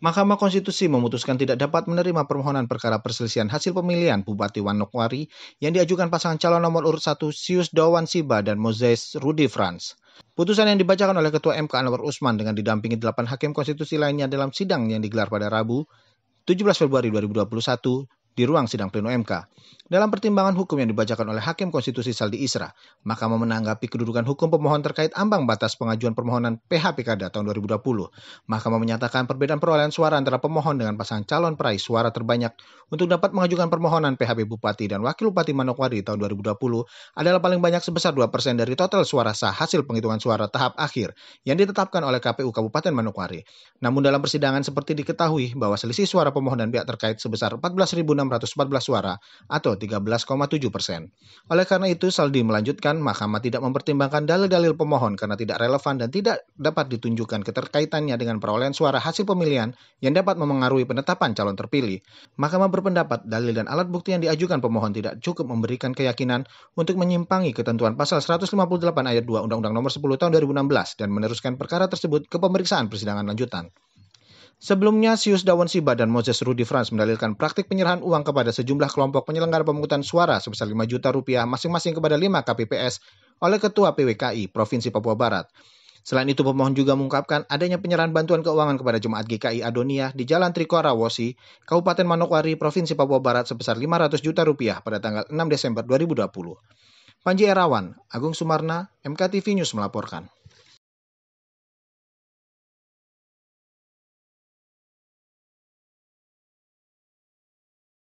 Mahkamah Konstitusi memutuskan tidak dapat menerima permohonan perkara perselisihan hasil pemilihan Bupati Wanokwari yang diajukan pasangan calon nomor urut 1 Sius Dawan Siba dan Moses Rudi Franz. Putusan yang dibacakan oleh Ketua MK Anwar Usman dengan didampingi 8 hakim konstitusi lainnya dalam sidang yang digelar pada Rabu 17 Februari 2021 di ruang sidang pleno MK. Dalam pertimbangan hukum yang dibacakan oleh Hakim Konstitusi Saldi Isra, Mahkamah menanggapi kedudukan hukum pemohon terkait ambang batas pengajuan permohonan PHPKD tahun 2020. Mahkamah menyatakan perbedaan perolehan suara antara pemohon dengan pasangan calon peraih suara terbanyak untuk dapat mengajukan permohonan PHP Bupati dan Wakil Bupati Manokwari tahun 2020 adalah paling banyak sebesar 2% dari total suara sah hasil penghitungan suara tahap akhir yang ditetapkan oleh KPU Kabupaten Manokwari. Namun dalam persidangan seperti diketahui bahwa selisih suara pemohon dan pihak terkait sebesar 14.600 614 suara atau 13,7 persen. Oleh karena itu, Saldi melanjutkan Mahkamah tidak mempertimbangkan dalil-dalil pemohon karena tidak relevan dan tidak dapat ditunjukkan keterkaitannya dengan perolehan suara hasil pemilihan yang dapat memengaruhi penetapan calon terpilih. Mahkamah berpendapat dalil dan alat bukti yang diajukan pemohon tidak cukup memberikan keyakinan untuk menyimpangi ketentuan pasal 158 ayat 2 Undang-Undang Nomor 10 Tahun 2016 dan meneruskan perkara tersebut ke pemeriksaan persidangan lanjutan. Sebelumnya, Sius Dawon Siba dan Moses Rudi Franz mendalilkan praktik penyerahan uang kepada sejumlah kelompok penyelenggara pemungutan suara sebesar 5 juta rupiah masing-masing kepada 5 KPPS oleh Ketua PWKI Provinsi Papua Barat. Selain itu, pemohon juga mengungkapkan adanya penyerahan bantuan keuangan kepada Jemaat GKI Adonia di Jalan Trikora Wosi, Kabupaten Manokwari, Provinsi Papua Barat sebesar 500 juta rupiah pada tanggal 6 Desember 2020. Panji Erawan, Agung Sumarna, MKTV News melaporkan.